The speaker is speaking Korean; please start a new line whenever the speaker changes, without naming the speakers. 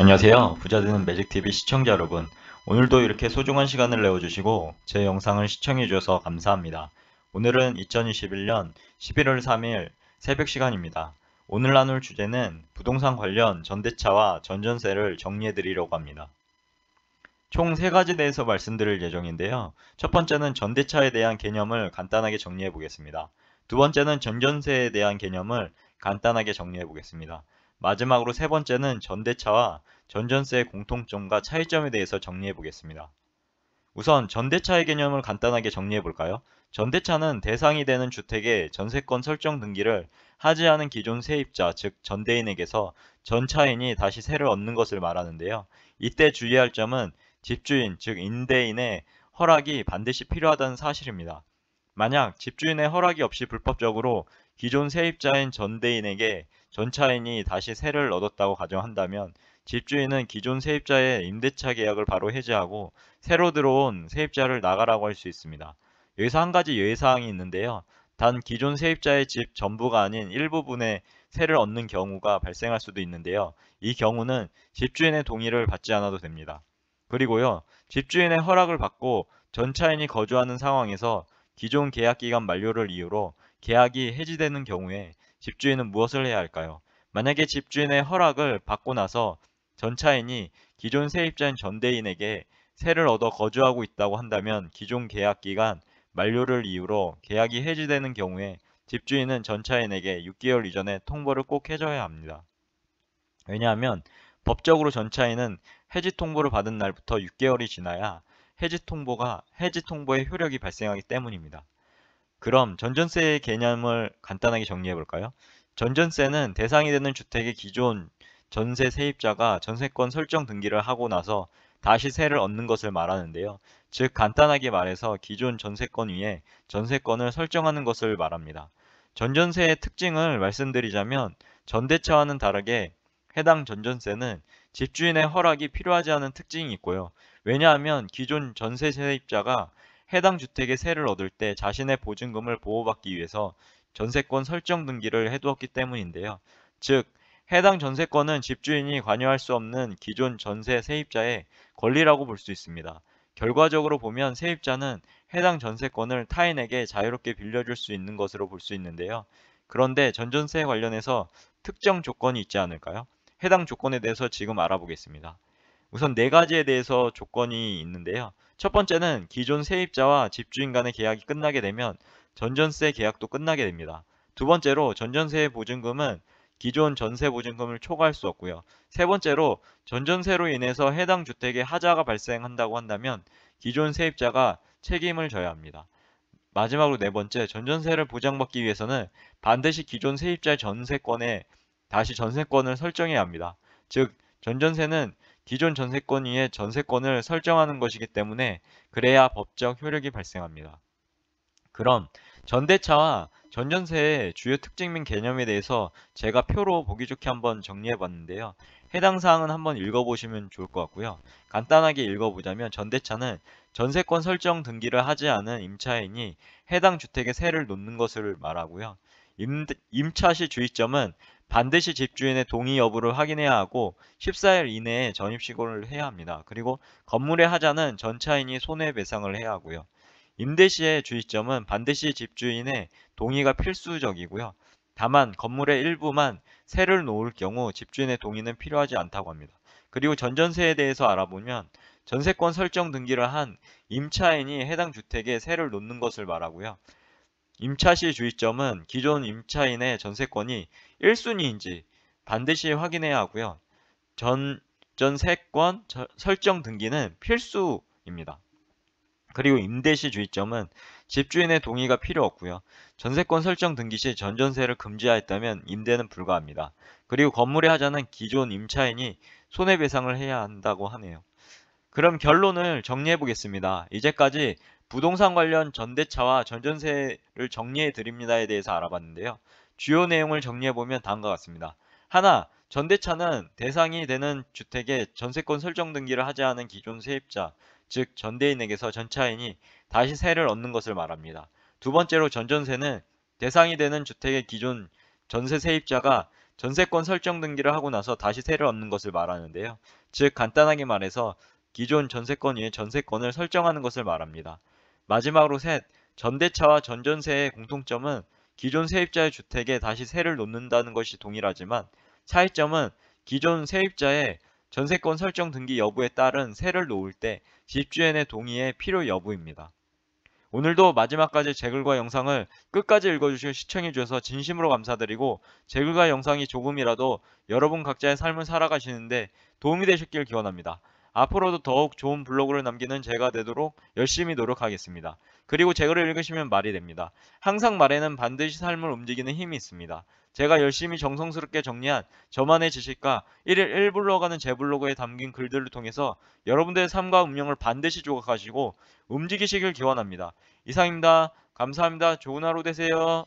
안녕하세요. 부자되는 매직TV 시청자 여러분. 오늘도 이렇게 소중한 시간을 내어주시고 제 영상을 시청해주셔서 감사합니다. 오늘은 2021년 11월 3일 새벽 시간입니다. 오늘 나눌 주제는 부동산 관련 전대차와 전전세를 정리해드리려고 합니다. 총 3가지 대해서 말씀드릴 예정인데요. 첫 번째는 전대차에 대한 개념을 간단하게 정리해 보겠습니다. 두 번째는 전전세에 대한 개념을 간단하게 정리해 보겠습니다. 마지막으로 세 번째는 전대차와 전전세의 공통점과 차이점에 대해서 정리해 보겠습니다. 우선 전대차의 개념을 간단하게 정리해 볼까요? 전대차는 대상이 되는 주택의 전세권 설정 등기를 하지 않은 기존 세입자, 즉 전대인에게서 전차인이 다시 세를 얻는 것을 말하는데요. 이때 주의할 점은 집주인, 즉 임대인의 허락이 반드시 필요하다는 사실입니다. 만약 집주인의 허락이 없이 불법적으로 기존 세입자인 전대인에게 전차인이 다시 세를 얻었다고 가정한다면 집주인은 기존 세입자의 임대차 계약을 바로 해지하고 새로 들어온 세입자를 나가라고 할 수 있습니다. 여기서 한 가지 예외사항이 있는데요. 단 기존 세입자의 집 전부가 아닌 일부분의 세를 얻는 경우가 발생할 수도 있는데요. 이 경우는 집주인의 동의를 받지 않아도 됩니다. 그리고요. 집주인의 허락을 받고 전차인이 거주하는 상황에서 기존 계약 기간 만료를 이유로 계약이 해지되는 경우에 집주인은 무엇을 해야 할까요? 만약에 집주인의 허락을 받고 나서 전차인이 기존 세입자인 전대인에게 세를 얻어 거주하고 있다고 한다면 기존 계약 기간 만료를 이유로 계약이 해지되는 경우에 집주인은 전차인에게 6개월 이전에 통보를 꼭 해줘야 합니다. 왜냐하면 법적으로 전차인은 해지 통보를 받은 날부터 6개월이 지나야 해지 통보가 해지 통보의 효력이 발생하기 때문입니다. 그럼 전전세의 개념을 간단하게 정리해 볼까요? 전전세는 대상이 되는 주택의 기존 전세 세입자가 전세권 설정 등기를 하고 나서 다시 세를 얻는 것을 말하는데요. 즉 간단하게 말해서 기존 전세권 위에 전세권을 설정하는 것을 말합니다. 전전세의 특징을 말씀드리자면 전대차와는 다르게 해당 전전세는 집주인의 허락이 필요하지 않은 특징이 있고요. 왜냐하면 기존 전세 세입자가 해당 주택의 세를 얻을 때 자신의 보증금을 보호받기 위해서 전세권 설정 등기를 해두었기 때문인데요. 즉, 해당 전세권은 집주인이 관여할 수 없는 기존 전세 세입자의 권리라고 볼 수 있습니다. 결과적으로 보면 세입자는 해당 전세권을 타인에게 자유롭게 빌려줄 수 있는 것으로 볼 수 있는데요. 그런데 전전세 관련해서 특정 조건이 있지 않을까요? 해당 조건에 대해서 지금 알아보겠습니다. 우선 네 가지에 대해서 조건이 있는데요. 첫 번째는 기존 세입자와 집주인 간의 계약이 끝나게 되면 전전세 계약도 끝나게 됩니다. 두 번째로 전전세 보증금은 기존 전세 보증금을 초과할 수 없고요. 세 번째로 전전세로 인해서 해당 주택에 하자가 발생한다고 한다면 기존 세입자가 책임을 져야 합니다. 마지막으로 네 번째, 전전세를 보장받기 위해서는 반드시 기존 세입자의 전세권에 다시 전세권을 설정해야 합니다. 즉, 전전세는 기존 전세권 위에 전세권을 설정하는 것이기 때문에 그래야 법적 효력이 발생합니다. 그럼 전대차와 전전세의 주요 특징 및 개념에 대해서 제가 표로 보기 좋게 한번 정리해 봤는데요. 해당 사항은 한번 읽어보시면 좋을 것 같고요. 간단하게 읽어보자면 전대차는 전세권 설정 등기를 하지 않은 임차인이 해당 주택에 세를 놓는 것을 말하고요. 임, 임차 시 주의점은 반드시 집주인의 동의 여부를 확인해야 하고 14일 이내에 전입시고를 해야 합니다. 그리고 건물의 하자는 전차인이 손해배상을 해야 하고요. 임대 시의 주의점은 반드시 집주인의 동의가 필수적이고요. 다만 건물의 일부만 세를 놓을 경우 집주인의 동의는 필요하지 않다고 합니다. 그리고 전전세에 대해서 알아보면 전세권 설정 등기를 한 임차인이 해당 주택에 세를 놓는 것을 말하고요. 임차시 주의점은 기존 임차인의 전세권이 1순위인지 반드시 확인해야 하고요. 전, 전세권 설정 등기는 필수입니다. 그리고 임대시 주의점은 집주인의 동의가 필요 없고요. 전세권 설정 등기 시 전전세를 금지하였다면 임대는 불가합니다. 그리고 건물의 하자는 기존 임차인이 손해배상을 해야 한다고 하네요. 그럼 결론을 정리해 보겠습니다. 이제까지 부동산 관련 전대차와 전전세를 정리해 드립니다에 대해서 알아봤는데요. 주요 내용을 정리해 보면 다음과 같습니다. 하나, 전대차는 대상이 되는 주택에 전세권 설정 등기를 하지 않은 기존 세입자, 즉 전대인에게서 전차인이 다시 세를 얻는 것을 말합니다. 두 번째로 전전세는 대상이 되는 주택의 기존 전세 세입자가 전세권 설정 등기를 하고 나서 다시 세를 얻는 것을 말하는데요. 즉 간단하게 말해서 기존 전세권 위에 전세권을 설정하는 것을 말합니다. 마지막으로 셋, 전대차와 전전세의 공통점은 기존 세입자의 주택에 다시 세를 놓는다는 것이 동일하지만 차이점은 기존 세입자의 전세권 설정 등기 여부에 따른 세를 놓을 때 집주인의 동의의 필요 여부입니다. 오늘도 마지막까지 제글과 영상을 끝까지 읽어주시고 시청해주셔서 진심으로 감사드리고 제글과 영상이 조금이라도 여러분 각자의 삶을 살아가시는데 도움이 되셨길 기원합니다. 앞으로도 더욱 좋은 블로그를 남기는 제가 되도록 열심히 노력하겠습니다. 그리고 제 글을 읽으시면 말이 됩니다. 항상 말에는 반드시 삶을 움직이는 힘이 있습니다. 제가 열심히 정성스럽게 정리한 저만의 지식과 1일 1블로그하는 제 블로그에 담긴 글들을 통해서 여러분들의 삶과 운명을 반드시 조각하시고 움직이시길 기원합니다. 이상입니다. 감사합니다. 좋은 하루 되세요.